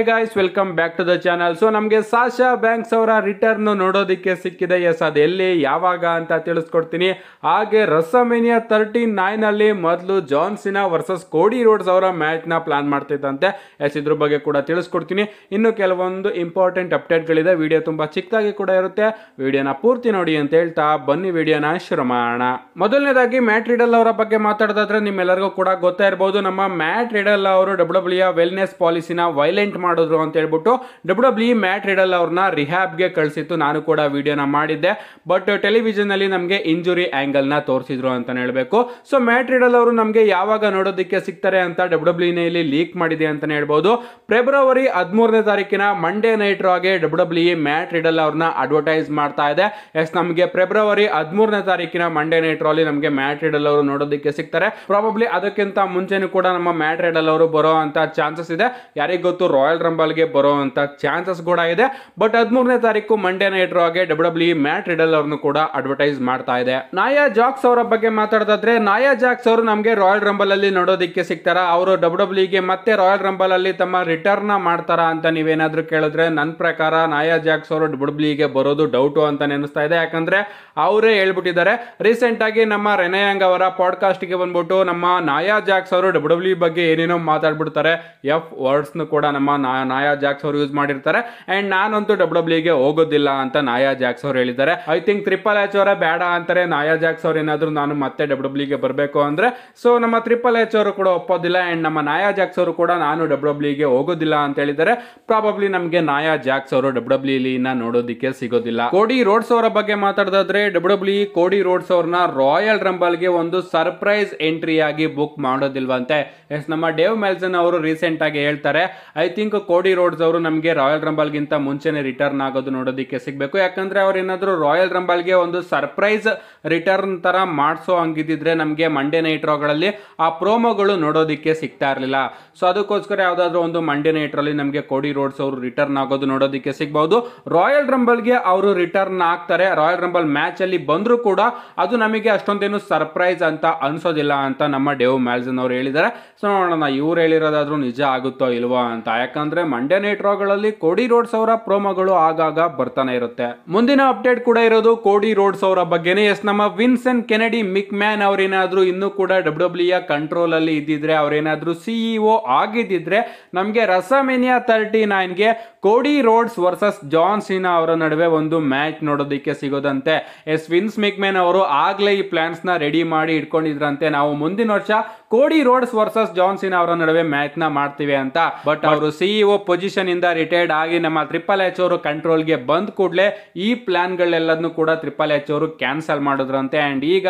hey guys welcome back to the channel so ನಮಗೆ Sasha Banks ಅವರ return ನೋಡೋದಕ್ಕೆ ಸಿಕ್ಕಿದೆ ಎಸ್ ಎಲ್ಲಿ ಯಾವಾಗ ಅಂತ ತಿಳಿಸ್ಕೊಡ್ತೀನಿ ಹಾಗೆ ರಸಮೇನಿಯಾ ತರ್ಟಿ ನೈನಲ್ಲಿ ಮೊದಲು ಜಾನ್ಸಿನಾ ವರ್ಸಸ್ ಕೋಡಿ ರೋಡ್ಸ್ ಅವರ ಮ್ಯಾಚ್ನ ಪ್ಲಾನ್ ಮಾಡ್ತಿದ್ದಂತೆ ಎಸ್ ಇದ್ರ ಬಗ್ಗೆ ಕೂಡ ತಿಳಿಸ್ಕೊಡ್ತೀನಿ ಇನ್ನು ಕೆಲವೊಂದು ಇಂಪಾರ್ಟೆಂಟ್ ಅಪ್ಡೇಟ್ ಅಪ್ಡೇಟ್ಗಳಿದೆ ವಿಡಿಯೋ ತುಂಬಾ ಚಿಕ್ಕದಾಗಿ ಕೂಡ ಇರುತ್ತೆ ವಿಡಿಯೋನ ಪೂರ್ತಿ ನೋಡಿ ಅಂತ ಹೇಳ್ತಾ ಬನ್ನಿ ವಿಡಿಯೋನ ಶುರು ಮಾಡೋಣ ಮೊದಲನೇದಾಗಿ ಮ್ಯಾಟ್ ರಿಡಲ್ ಅವರ ಬಗ್ಗೆ ಮಾತಾಡೋದಾದ್ರೆ ನಿಮ್ಮೆಲ್ಲರಿಗೂ ಕೂಡ ಗೊತ್ತಾ ಇರ್ಬೋದು ನಮ್ಮ ಮ್ಯಾಟ್ ರಿಡಲ್ ಅವರು ಡಬ್ಲ್ಯೂ ಡಬ್ಲ್ಯೂ ವೆಲ್ನೆಸ್ ಪಾಲಿಸಿನ ವೈಲೆಂಟ್ ಮಾಡಿದ್ರು ಅಂತ ಹೇಳ್ಬಿಟ್ಟು ಡಬ್ಲ್ಯೂ ಡಬ್ಲ್ಯೂ ಮ್ಯಾಟ್ ರಿಡಲ್ ಅವ್ರನ್ನ ರಿಹ್ಯಾಬ್ಗೆ ಕಳಿಸಿತ್ತು ನಾನು ಕೂಡ ವಿಡಿಯೋನ ಮಾಡಿದ್ದೆ ಬಟ್ ಟೆಲಿವಿಷನ್ ಅಲ್ಲಿ ನಮಗೆ ಇಂಜುರಿ ಆ್ಯಂಗಲ್ನ ತೋರಿಸಿದ್ರು ಅಂತ ಹೇಳಬೇಕು ಸೊ ಮ್ಯಾಟ್ ರಿಡಲ್ ಅವರು ನಮಗೆ ಯಾವಾಗ ನೋಡೋದಕ್ಕೆ ಸಿಗ್ತಾರೆ ಅಂತ ಡಬ್ಲ್ಯೂ ಡಬ್ಲ್ಯೂನ ಲೀಕ್ ಮಾಡಿದೆ ಅಂತ ಹೇಳ್ಬೋದು ಫೆಬ್ರವರಿ ಹದಿಮೂರನೇ ತಾರೀಕಿನ ಮಂಡೇ ನೈಟ್ ರಾಗೆ ಡಬ್ಲ್ಯೂ ಡಬ್ಲ್ಯೂ ಮ್ಯಾಟ್ ರಿಡಲ್ ಅವ್ರನ್ನ ಅಡ್ವರ್ಟೈಸ್ ಮಾಡ್ತಾ ಇದೆ ಎಸ್ ನಮಗೆ ಫೆಬ್ರವರಿ ಹದಿಮೂರನೇ ತಾರೀಕಿನ ಮಂಡೇ ನೈಟ್ ರಾಲಿ ನಮಗೆ ಮ್ಯಾಟ್ ರಿಡಲ್ ಅವರು ನೋಡೋದಕ್ಕೆ ಸಿಗ್ತಾರೆ ಪ್ರಾಬಬ್ಲಿ ಅದಕ್ಕಿಂತ ಮುಂಚೆನೂ ಕೂಡ ನಮ್ಮ ಮ್ಯಾಟ್ ರಿಡಲ್ ಅವರು ಬರೋ ಅಂತ ಚಾನ್ಸಸ್ ಇದೆ ಯಾರಿಗೆ ಗೊತ್ತು ರಾಯಲ್ ರಾಯಲ್ ರಂಬಲ್ಗೆ ಬರೋ ಅಂತ ಚಾನ್ಸಸ್ ಕೂಡ ಇದೆ ಬಟ್ ಹದಿಮೂರನೇ ತಾರೀಕು ಮಂಡೇ ನೈಟ್ ಹಾಗೆ ಡಬ್ಲ್ಯೂ ಮ್ಯಾಟ್ ರಿಡಲ್ ಅವ್ರನ್ನು ಕೂಡ ಅಡ್ವರ್ಟೈಸ್ ಮಾಡ್ತಾ ಇದೆ ನಾಯಾ ಜಾಕ್ಸ್ ಅವರ ಬಗ್ಗೆ ಮಾತಾಡೋದಾದ್ರೆ ನಾಯಾ ಜಾಕ್ಸ್ ಅವರು ನಮಗೆ ರಾಯಲ್ ರಂಬಲ್ ಅಲ್ಲಿ ನೋಡೋದಕ್ಕೆ ಸಿಗ್ತಾರ ಅವರು ಡಬ್ಲ್ಯೂ e ಗೆ ಮತ್ತೆ ರಾಯಲ್ ರಂಬಲ್ ಅಲ್ಲಿ ತಮ್ಮ ರಿಟರ್ನ್ ಮಾಡ್ತಾರಾ ಅಂತ ನೀವೇನಾದ್ರೂ ಕೇಳಿದ್ರೆ ನನ್ನ ಪ್ರಕಾರ ನಾಯಾ ಜಾಕ್ಸ್ ಅವರು ಡಬ್ಲ್ಯೂ e ಗೆ ಬರೋದು ಡೌಟು ಅಂತ ನೆನೆಸ್ತಾ ಇದೆ ಯಾಕಂದ್ರೆ ಅವರೇ ಹೇಳ್ಬಿಟ್ಟಿದ್ದಾರೆ ರೀಸೆಂಟ್ ಆಗಿ ನಮ್ಮ ರೆನಯಾಂಗ್ ಅವರ ಪಾಡ್ಕಾಸ್ಟ್ ಗೆ ಬಂದ್ಬಿಟ್ಟು ನಮ್ಮ ನಾಯಾ ಜಾಕ್ಸ್ ಅವರು ಡಬ್ಲ್ಯೂ e ಬಗ್ಗೆ ಏನೇನೋ ಮಾತಾಡ್ಬಿಡ್ತಾರೆ ಎಫ್ ವರ್ಡ್ಸ್ ಕೂಡ ನಮ್ಮ ನಾಯಾ ಜಾಕ್ಸ್ ಅವರು ಯೂಸ್ ಮಾಡಿರ್ತಾರೆ ಅಂಡ್ ನಾನಂತೂ ಗೆ ಹೋಗೋದಿಲ್ಲ ಅಂತ ನಾಯಾ ಜಾಕ್ಸ್ ಅವರು ಹೇಳಿದ್ದಾರೆ ಐ ಥಿಂಕ್ ತ್ರಿಪಲ್ ಎಚ್ ಅವರ ಬೇಡ ಅಂತಾರೆ ನಾಯಾ ಜಾಕ್ಸ್ ಅವ್ರು ಏನಾದರೂ ನಾನು ಮತ್ತೆ ಗೆ ಬರಬೇಕು ಅಂದ್ರೆ ಸೊ ನಮ್ಮ ತ್ರಿಪಲ್ ಎಚ್ ಅವರು ಕೂಡ ಒಪ್ಪೋದಿಲ್ಲ ಅಂಡ್ ನಮ್ಮ ನಾಯಾ ಜಾಕ್ಸ್ ಅವರು ಕೂಡ ನಾನು ಗೆ ಹೋಗೋದಿಲ್ಲ ಅಂತ ಹೇಳಿದ್ದಾರೆ ಪ್ರಾಬಬ್ಲಿ ನಮಗೆ ನಾಯಾ ಜಾಕ್ಸ್ ಅವರು ಡಬ್ಲ್ಯೂಲಿ e ಇನ್ನ ನೋಡೋದಿಕ್ಕೆ ಸಿಗೋದಿಲ್ಲ ಕೋಡಿ ರೋಡ್ಸ್ ಅವರ ಬಗ್ಗೆ ಮಾತಾಡೋದಾದ್ರೆ ಡಬ್ಲ್ಯೂಇ ಕೋಡಿ ರೋಡ್ಸ್ ಅವ್ರನ್ನ ರಾಯಲ್ ಗೆ ಒಂದು ಸರ್ಪ್ರೈಸ್ ಎಂಟ್ರಿ ಆಗಿ ಬುಕ್ ಮಾಡೋದಿಲ್ವಂತೆ ಎಸ್ ನಮ್ಮ ಡೇವ್ ಮೆಲ್ಸನ್ ಅವರು ರೀಸೆಂಟ್ ಆಗಿ ಹೇಳ್ತಾರೆ ಐ ಥಿಂಕ್ ಕೋಡಿ ರೋಡ್ಸ್ ಅವರು ನಮಗೆ ರಾಯಲ್ ರಂಬಲ್ಗಿಂತ ಮುಂಚೆನೆ ರಿಟರ್ನ್ ಆಗೋದು ನೋಡೋದಕ್ಕೆ ಸಿಗಬೇಕು ಯಾಕಂದರೆ ಅವ್ರು ಏನಾದರೂ ರಾಯಲ್ ರಂಬಲ್ಗೆ ಒಂದು ಸರ್ಪ್ರೈಸ್ ರಿಟರ್ನ್ ಥರ ಮಾಡಿಸೋ ಹಂಗಿದ್ದಿದ್ರೆ ನಮಗೆ ಮಂಡೇ ನೈಟ್ ರೋಗಳಲ್ಲಿ ಆ ಪ್ರೋಮೋಗಳು ನೋಡೋದಕ್ಕೆ ಸಿಗ್ತಾ ಇರಲಿಲ್ಲ ಸೊ ಅದಕ್ಕೋಸ್ಕರ ಯಾವುದಾದ್ರೂ ಒಂದು ಮಂಡೇ ನೈಟ್ರಲ್ಲಿ ನಮಗೆ ಕೋಡಿ ರೋಡ್ಸ್ ಅವರು ರಿಟರ್ನ್ ಆಗೋದು ನೋಡೋದಕ್ಕೆ ಸಿಗ್ಬೋದು ರಾಯಲ್ ರಂಬಲ್ಗೆ ಅವರು ರಿಟರ್ನ್ ಆಗ್ತಾರೆ ರಾಯಲ್ ರಂಬಲ್ ಮ್ಯಾಚಲ್ಲಿ ಬಂದರೂ ಕೂಡ ಅದು ನಮಗೆ ಅಷ್ಟೊಂದೇನು ಸರ್ಪ್ರೈಸ್ ಅಂತ ಅನಿಸೋದಿಲ್ಲ ಅಂತ ನಮ್ಮ ಡೇವ್ ಮ್ಯಾಲ್ಸನ್ ಅವರು ಹೇಳಿದ್ದಾರೆ ಸೊ ನೋಡೋಣ ಇವ್ರು ಹೇಳಿರೋದಾದ್ರೂ ನಿಜ ಆಗುತ್ತೋ ಇಲ್ವೋ ಅಂತ ಯಾಕಂದ್ರೆ ಅಂದ್ರೆ ಮಂಡ್ಯ ನೈಟ್ ಕೋಡಿ ರೋಡ್ಸ್ ಅವರ ಪ್ರೋಮೋಗಳು ಆಗಾಗ ಬರ್ತಾನೆ ಇರುತ್ತೆ ಮುಂದಿನ ಅಪ್ಡೇಟ್ ಕೂಡ ಇರೋದು ಕೋಡಿ ರೋಡ್ಸ್ ಅವರ ಬಗ್ಗೆನೇ ಎಸ್ ನಮ್ಮ ವಿನ್ಸನ್ ಕೆನಡಿ ಮಿಕ್ ಮ್ಯಾನ್ ಅವರೇನಾದ್ರೂ ಇನ್ನೂ ಕೂಡ ಡಬ್ಲ್ಯೂಬ್ಲ್ಯೂ e ಕಂಟ್ರೋಲ್ ಅಲ್ಲಿ ಇದ್ದಿದ್ರೆ ಅವರೇನಾದ್ರೂ ಸಿಇಒ e ಆಗಿದ್ದಿದ್ರೆ ನಮಗೆ ರಸಮೇನಿಯಾ ತರ್ಟಿ ನೈನ್ಗೆ Cody Rhodes versus John Cena ಅವರ ನಡುವೆ ಒಂದು ಮ್ಯಾಚ್ ನೋಡೋದಿಕ್ಕೆ ಸಿಗೋದಂತೆ ಎಸ್ ವಿನ್ಸ್ ಮಿಕ್ ಮ್ಯಾನ್ ಅವರು ಆಗ್ಲೇ ಈ ಪ್ಲಾನ್ಸ್ ನ ರೆಡಿ ಮಾಡಿ ಇಟ್ಕೊಂಡಿದ್ರಂತೆ ನಾವು ಮುಂದಿನ ವರ್ಷ ಕೋಡಿ ರೋಡ್ಸ್ ವರ್ಸಸ್ ಜಾನ್ಸಿನ್ ಅವರ ನಡುವೆ ಮ್ಯಾಚ್ ನ ಮಾಡ್ತೀವಿ ಅಂತ ಬಟ್ ಅವರು ಸಿಇಒ ಪೊಸಿಷನ್ e ಇಂದ ರಿಟೈರ್ಡ್ ಆಗಿ ನಮ್ಮ ಟ್ರಿಪಲ್ ಎಚ್ ಅವರು ಕಂಟ್ರೋಲ್ ಗೆ ಬಂದ ಕೂಡಲೇ ಈ ಪ್ಲಾನ್ ಗಳೆಲ್ಲದನ್ನು ಕೂಡ ಟ್ರಿಪಲ್ ಎಚ್ ಅವರು ಕ್ಯಾನ್ಸಲ್ ಮಾಡಿದ್ರಂತೆ ಅಂಡ್ ಈಗ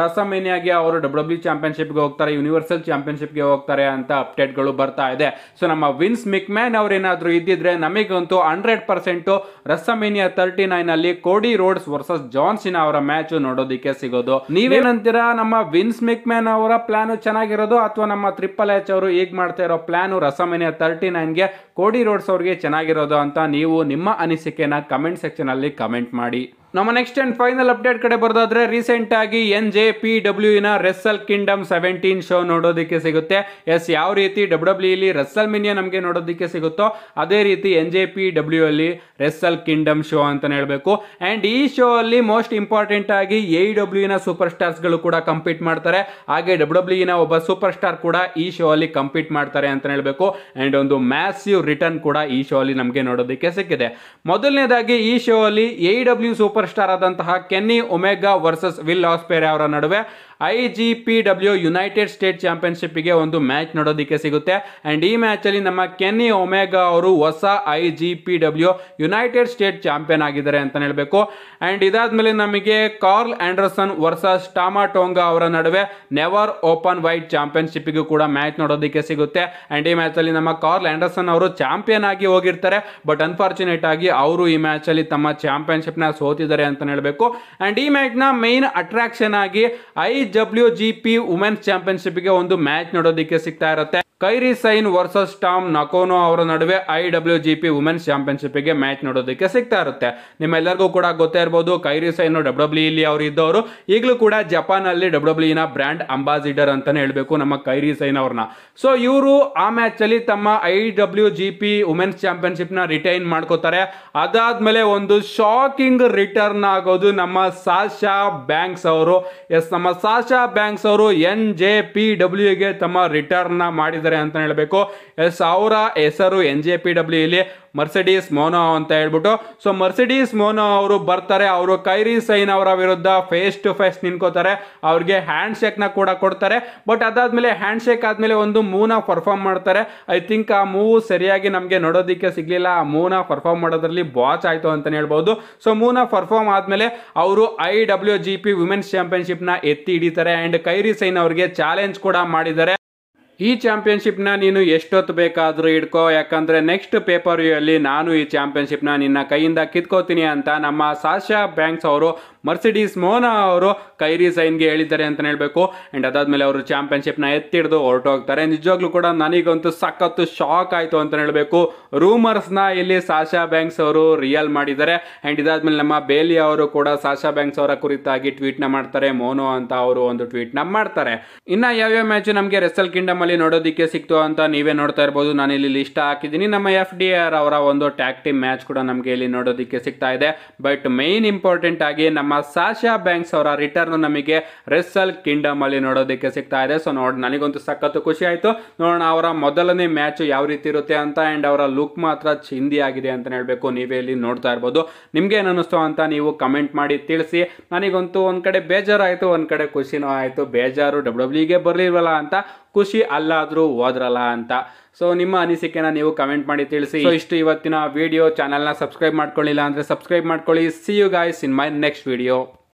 ರಸಮೇನಿಯಾಗಿ ಅವರು ಡಬ್ಲ್ಯೂ ಚಾಂಪಿಯನ್ಶಿಪ್ e ಗೆ ಹೋಗ್ತಾರೆ ಯೂನಿವರ್ಸಲ್ ಚಾಂಪಿಯನ್ಶಿಪ್ ಗೆ ಹೋಗ್ತಾರೆ ಅಂತ ಅಪ್ಡೇಟ್ ಗಳು ಬರ್ತಾ ಇದೆ ಸೊ ನಮ್ಮ ವಿನ್ಸ್ ಮಿಕ್ಮ್ಯಾನ್ ಏನಾದರೂ ಇದ್ದಿದ್ರೆ ನಮಗಂತೂ hundred percent WrestleMania thirty nine ಅಲ್ಲಿ ಕೋಡಿ ರೋಡ್ಸ್ ವರ್ಸಸ್ ಜಾನ್ಸಿನ್ ಅವರ ಮ್ಯಾಚ್ ನೋಡೋದಿಕ್ಕೆ ಸಿಗೋದು ನೀವೇನಂತೀರಾ ನಮ್ಮ ವಿನ್ಸ್ ಮ್ಯಾನ್ ಅವರ ಪ್ಲಾನ್ ಚೆನ್ನಾಗಿ ಚೆನ್ನಾಗಿರೋದು ಅಥವಾ ನಮ್ಮ ತ್ರಿಪಲ್ ಎಚ್ ಅವರು ಈಗ ಮಾಡ್ತಾ ಇರೋ ಪ್ಲ್ಯಾನು ರಸಮನೆ ತರ್ಟಿ ನೈನ್ಗೆ ಕೋಡಿ ರೋಡ್ಸ್ ಅವ್ರಿಗೆ ಚೆನ್ನಾಗಿರೋದು ಅಂತ ನೀವು ನಿಮ್ಮ ಅನಿಸಿಕೆನ ಕಮೆಂಟ್ ಸೆಕ್ಷನಲ್ಲಿ ಕಮೆಂಟ್ ಮಾಡಿ ನಮ್ಮ ನೆಕ್ಸ್ಟ್ ಅಂಡ್ ಫೈನಲ್ ಅಪ್ಡೇಟ್ ಕಡೆ ಬರೋದಾದ್ರೆ ಆಗಿ ಎನ್ ಜೆ ಪಿ ಇನ ರೆಸ್ಸಲ್ ಕಿಂಗ್ಡಮ್ ಸೆವೆಂಟೀನ್ ಶೋ ನೋಡೋದಕ್ಕೆ ಸಿಗುತ್ತೆ ಎಸ್ ಯಾವ ರೀತಿ ಡಬ್ಲ್ಯೂ ಇಲ್ಲಿ e ರೆಸ್ಸಲ್ ಮಿನಿಯಾ ನಮಗೆ ನೋಡೋದಕ್ಕೆ ಸಿಗುತ್ತೋ ಅದೇ ರೀತಿ ಎನ್ ಜೆ ಪಿ ಡಬ್ಲ್ಯೂ ಅಲ್ಲಿ ರೆಸ್ಸಲ್ ಕಿಂಗ್ಡಮ್ ಶೋ ಅಂತ ಹೇಳಬೇಕು ಆ್ಯಂಡ್ ಈ ಶೋ ಅಲ್ಲಿ ಮೋಸ್ಟ್ ಇಂಪಾರ್ಟೆಂಟ್ ಆಗಿ ಎ ಡಬ್ಲ್ಯೂನ ಸೂಪರ್ ಸ್ಟಾರ್ಸ್ಗಳು ಕೂಡ ಕಂಪೀಟ್ ಮಾಡ್ತಾರೆ ಹಾಗೆ ಡಬ್ಲ್ಯೂ e ಒಬ್ಬ ಸೂಪರ್ ಸ್ಟಾರ್ ಕೂಡ ಈ ಶೋ ಅಲ್ಲಿ ಕಂಪೀಟ್ ಮಾಡ್ತಾರೆ ಅಂತ ಹೇಳಬೇಕು ಆ್ಯಂಡ್ ಒಂದು ಮ್ಯಾಸಿವ್ ರಿಟರ್ನ್ ಕೂಡ ಈ ಶೋ ಅಲ್ಲಿ ನಮಗೆ ನೋಡೋದಕ್ಕೆ ಸಿಕ್ಕಿದೆ ಮೊದಲನೇದಾಗಿ ಈ ಶೋ ಅಲ್ಲಿ A W super super Kenny Omega versus Will Ospreay ಅವರ ನಡುವೆ I G P W United State ಚಾಂಪಿಯನ್ಶಿಪ್ಗೆ ಒಂದು ಮ್ಯಾಚ್ ನೋಡೋದಕ್ಕೆ ಸಿಗುತ್ತೆ ಆ್ಯಂಡ್ ಈ ಮ್ಯಾಚಲ್ಲಿ ನಮ್ಮ ಕೆನ್ನಿ ಒಮೆಗಾ ಅವರು ಹೊಸ I G P W United State champion ಆಗಿದ್ದಾರೆ ಅಂತ ಹೇಳಬೇಕು ಆ್ಯಂಡ್ ಇದಾದಮೇಲೆ ನಮಗೆ Karl Anderson versus Tama Tonga ಅವರ ನಡುವೆ ನೆವರ್ ಓಪನ್ ವೈಟ್ ಚಾಂಪಿಯನ್ಶಿಪ್ಗೂ ಕೂಡ ಮ್ಯಾಚ್ ನೋಡೋದಕ್ಕೆ ಸಿಗುತ್ತೆ ಆ್ಯಂಡ್ ಈ ಮ್ಯಾಚಲ್ಲಿ ನಮ್ಮ ಕಾರ್ಲ್ ಆ್ಯಂಡರ್ಸನ್ ಅವರು ಚಾಂಪಿಯನ್ ಆಗಿ ಹೋಗಿರ್ತಾರೆ ಬಟ್ ಅನ್ಫಾರ್ಚುನೇಟ್ ಆಗಿ ಅವರು ಈ ಮ್ಯಾಚಲ್ಲಿ ತಮ್ಮ ಚಾಂಪಿಯನ್ಶಿಪ್ನ ಸೋತಿದ್ದಾರೆ ಅಂತ ಹೇಳಬೇಕು ಆ್ಯಂಡ್ ಈ ಮ್ಯಾಚ್ನ ಮೇನ್ ಅಟ್ರಾಕ್ಷನ್ ಆಗಿ I W G P women's ಚಾಂಪಿಯನ್ಶಿಪ್ಗೆ ಒಂದು ಮ್ಯಾಚ್ ನೋಡೋದಕ್ಕೆ ಸಿಗ್ತಾ ಇರುತ್ತೆ Kairi Sane versus Tam Nakano ಅವರ ನಡುವೆ I W G P women's ಚಾಂಪಿಯನ್ಶಿಪ್ಗೆ ಮ್ಯಾಚ್ ನೋಡೋದಕ್ಕೆ ಸಿಗ್ತಾ ಇರುತ್ತೆ ನಿಮ್ಮೆಲ್ಲರಿಗೂ ಕೂಡ ಗೊತ್ತೇ ಇರ್ಬೋದು ಕೈರಿ ಸೈನ್ ಡಬ್ಲ್ಯೂ ಇಲ್ಲಿ ಅವರು ಇದ್ದವರು ಈಗಲೂ ಕೂಡ ಜಪಾನಲ್ಲಿ ಇನ ಬ್ರ್ಯಾಂಡ್ ಅಂಬಾಸಿಡರ್ ಅಂತಲೇ ಹೇಳಬೇಕು ನಮ್ಮ ಕೈರಿ ಸೈನ್ ಅವ್ರನ್ನ ಸೊ ಇವರು ಆ ಮ್ಯಾಚಲ್ಲಿ ತಮ್ಮ I W G P women's ಚಾಂಪಿಯನ್ಶಿಪ್ನ ರಿಟೈನ್ ಮಾಡ್ಕೋತಾರೆ ಅದಾದಮೇಲೆ ಒಂದು ಶಾಕಿಂಗ್ ರಿಟರ್ನ್ ಆಗೋದು ನಮ್ಮ ಸಾಶಾ ಬ್ಯಾಂಕ್ಸ್ ಅವರು ಎಸ್ ನಮ್ಮ ಸಾಶಾ ಬ್ಯಾಂಕ್ಸ್ ಅವರು ಎನ್ ಜೆ ಪಿ ಡಬ್ಲ್ಯೂಗೆ ತಮ್ಮ ರಿಟರ್ನ್ನ ಮಾಡಿದ್ದಾರೆ ಮಾಡ್ತಾರೆ ಅಂತ ಹೇಳಬೇಕು ಸಾವಿರ ಹೆಸರು ಎನ್ ಜೆ ಪಿ ಡಬ್ಲ್ಯೂ ಇಲ್ಲಿ ಮರ್ಸಿಡೀಸ್ ಮೋನೋ ಅಂತ ಹೇಳ್ಬಿಟ್ಟು ಸೊ ಮರ್ಸಿಡೀಸ್ ಮೋನೋ ಅವರು ಬರ್ತಾರೆ ಅವರು ಕೈರಿ ಸೈನ್ ಅವರ ವಿರುದ್ಧ ಫೇಸ್ ಟು ಫೇಸ್ ನಿಂತ್ಕೋತಾರೆ ಅವ್ರಿಗೆ ಹ್ಯಾಂಡ್ ನ ಕೂಡ ಕೊಡ್ತಾರೆ ಬಟ್ ಅದಾದ್ಮೇಲೆ ಹ್ಯಾಂಡ್ ಶೇಕ್ ಆದಮೇಲೆ ಒಂದು ಮೂವ್ನ ಪರ್ಫಾರ್ಮ್ ಮಾಡ್ತಾರೆ ಐ ಥಿಂಕ್ ಆ ಮೂವ್ ಸರಿಯಾಗಿ ನಮಗೆ ನೋಡೋದಕ್ಕೆ ಸಿಗ್ಲಿಲ್ಲ ಆ ಮೂವ್ನ ಪರ್ಫಾರ್ಮ್ ಮಾಡೋದ್ರಲ್ಲಿ ಬಾಚ್ ಆಯಿತು ಅಂತ ಹೇಳ್ಬೋದು ಸೊ ಮೂವ್ನ ಪರ್ಫಾರ್ಮ್ ಆದ್ಮೇಲೆ ಅವರು I W G P women's ನ ಎತ್ತಿ ಹಿಡಿತಾರೆ ಅಂಡ್ ಕೈರಿ ಸೈನ್ ಅವರಿಗೆ ಚಾಲೆಂಜ್ ಕೂಡ ಮಾಡಿದ್ದಾರೆ ಈ ಚಾಂಪಿಯನ್ಶಿಪ್ನ ನೀನು ಎಷ್ಟೊತ್ತು ಬೇಕಾದರೂ ಇಡ್ಕೋ ಯಾಕಂದರೆ ನೆಕ್ಸ್ಟ್ ಪೇಪರ್ ವ್ಯೂ ಅಲ್ಲಿ ನಾನು ಈ ಚಾಂಪಿಯನ್ಶಿಪ್ನ ನಿನ್ನ ಕೈಯಿಂದ ಕಿತ್ಕೋತೀನಿ ಅಂತ ನಮ್ಮ ಸಾಶಾ ಬ್ಯಾಂಕ್ಸ್ ಅವರು ಮರ್ಸಿಡೀಸ್ ಮೋನಾ ಅವರು ಕೈರಿ ಸೈನ್ಗೆ ಹೇಳಿದ್ದಾರೆ ಅಂತಲೇ ಹೇಳಬೇಕು ಆ್ಯಂಡ್ ಅದಾದಮೇಲೆ ಅವರು ಚಾಂಪಿಯನ್ಶಿಪ್ನ ಎತ್ತಿಡ್ದು ಹೊರಟೋಗ್ತಾರೆ ನಿಜವಾಗ್ಲೂ ಕೂಡ ನನಗಂತೂ ಸಖತ್ತು ಶಾಕ್ ಆಯಿತು ಅಂತ ಹೇಳಬೇಕು ರೂಮರ್ಸ್ನ ಇಲ್ಲಿ ಸಾಶಾ ಬ್ಯಾಂಕ್ಸ್ ಅವರು ರಿಯಲ್ ಮಾಡಿದ್ದಾರೆ ಆ್ಯಂಡ್ ಇದಾದ್ಮೇಲೆ ನಮ್ಮ ಬೇಲಿ ಅವರು ಕೂಡ ಸಾಶಾ ಬ್ಯಾಂಕ್ಸ್ ಅವರ ಕುರಿತಾಗಿ ಟ್ವೀಟ್ನ ಮಾಡ್ತಾರೆ ಮೋನೋ ಅಂತ ಅವರು ಒಂದು ಟ್ವೀಟ್ನ ಮಾಡ್ತಾರೆ ಇನ್ನು ಯಾವ್ಯಾವ ಮ್ಯಾಚ್ ನಮಗೆ ರೆಸಲ್ ಕಿಂಡಮ್ ಅಲ್ಲಿ ನೋಡೋದಕ್ಕೆ ಸಿಕ್ತು ಅಂತ ನೀವೇ ನೋಡ್ತಾ ಇರ್ಬೋದು ನಾನು ಇಲ್ಲಿ ಲಿಸ್ಟ್ ಹಾಕಿದ್ದೀನಿ ನಮ್ಮ ಎಫ್ ಡಿ ಆರ್ ಅವರ ಒಂದು ಟ್ಯಾಕ್ ಮ್ಯಾಚ್ ಕೂಡ ನಮಗೆ ಇಲ್ಲಿ ನೋಡೋದಕ್ಕೆ ಸಿಗ್ತಾ ಇದೆ ಬಟ್ ಮೈನ್ ಇಂಪಾರ್ಟೆಂಟ್ ಆಗಿ ನಮ್ಮ ನಮ್ಮ ಸಾಶಾ ಬ್ಯಾಂಕ್ಸ್ ಅವರ ರಿಟರ್ನ್ ನಮಗೆ ರೆಸಲ್ ಕಿಂಡಮ್ ಅಲ್ಲಿ ನೋಡೋದಕ್ಕೆ ಸಿಗ್ತಾ ಇದೆ ಸೊ ನೋಡಿ ನನಗಂತೂ ಸಖತ್ತು ಖುಷಿ ಆಯಿತು ನೋಡೋಣ ಅವರ ಮೊದಲನೇ ಮ್ಯಾಚ್ ಯಾವ ರೀತಿ ಇರುತ್ತೆ ಅಂತ ಆ್ಯಂಡ್ ಅವರ ಲುಕ್ ಮಾತ್ರ ಚಿಂದಿ ಆಗಿದೆ ಅಂತ ಹೇಳಬೇಕು ನೀವೇ ಇಲ್ಲಿ ನೋಡ್ತಾ ಇರ್ಬೋದು ನಿಮ್ಗೆ ಏನು ಅಂತ ನೀವು ಕಮೆಂಟ್ ಮಾಡಿ ತಿಳಿಸಿ ನನಗಂತೂ ಒಂದು ಕಡೆ ಬೇಜಾರು ಆಯ್ತು ಒಂದು ಕಡೆ ಖುಷಿನೂ ಆಯಿತು ಬೇಜಾರು ಡಬ್ಲ್ಯೂ e ಗೆ ಬರಲಿಲ್ವಲ್ಲ ಅಂತ ಖುಷಿ ಅಲ್ಲಾದರೂ ಹೋದ್ರಲ್ಲ ಅಂತ ಸೊ ನಿಮ್ಮ ಅನಿಸಿಕೆನ ನೀವು ಕಮೆಂಟ್ ಮಾಡಿ ತಿಳಿಸಿ ಇಷ್ಟು ಇವತ್ತಿನ ವಿಡಿಯೋ ಚಾನಲ್ನ ಸಬ್ಸ್ಕ್ರೈಬ್ ಮಾಡ್ಕೊಳ್ಳಿಲ್ಲ ಅಂದರೆ ಸಬ್ಸ್ಕ್ರೈಬ್ ಮಾಡ್ಕೊಳ್ಳಿ see you guys in my next video